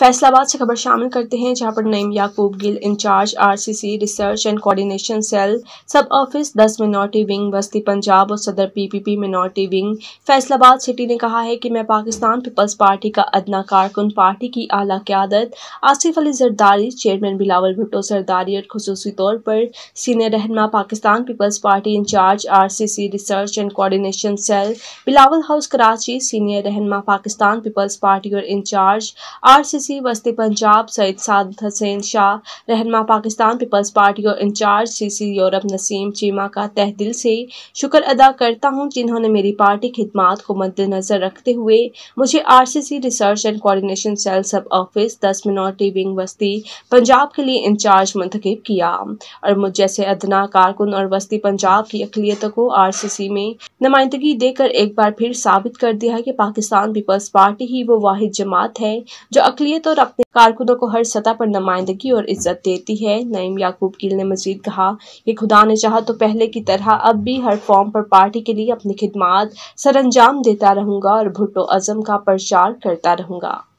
फैसलाबाद से खबर शामिल करते हैं जहां पर Naeem Yaqub Gill incharge RCC research and coordination cell sub office दस मिनोरिटी विंग बस्ती पंजाब और सदर PPP minority wing Faisalabad city ने कहा है कि मैं पाकिस्तान पीपल्स पार्टी का अदना कारकुन पार्टी की आला क्यादत आसिफ अली जरदारी चेयरमैन बिलावल भुट्टो सरदारी और खसूसी तौर पर सीनियर रहनमा Pakistan People's party incharge R research and coordination cell Bilawal house Karachi senior रहनमा पाकिस्तान पीपल्स पार्टी और इंचार्ज आर सी वस्ती पंजाब सईद साद हसैन शाह रहनमा पाकिस्तान पीपल्स पार्टी और incharge C C Europe Naseem Cheema का तह दिल से शुक्र अदा करता हूँ जिन्होंने मेरी पार्टी खिदमात को मद्देनजर रखते हुए मुझे R C C research and coordination cell sub office दस मिनोरिटी विंग वस्ती पंजाब के लिए इंचार्ज मंतखब किया और मुझ जैसे अदना कारकुन और वस्ती पंजाब की अकलीत को आर सी सी में नुमाइंदगी देकर एक बार फिर साबित कर दिया है कि पाकिस्तान पीपल्स पार्टी ही वो वाहिद जमात है जो अकली शरीयत तो और अपने कारकुनों को हर सतह पर नुमाइंदगी और इज्जत देती है नईम याकूब गिल ने मजीद कहा कि खुदा ने चाह तो पहले की तरह अब भी हर फॉर्म पर पार्टी के लिए अपनी खिदमात सरंजाम देता रहूंगा और भुट्टो अजम का प्रचार करता रहूंगा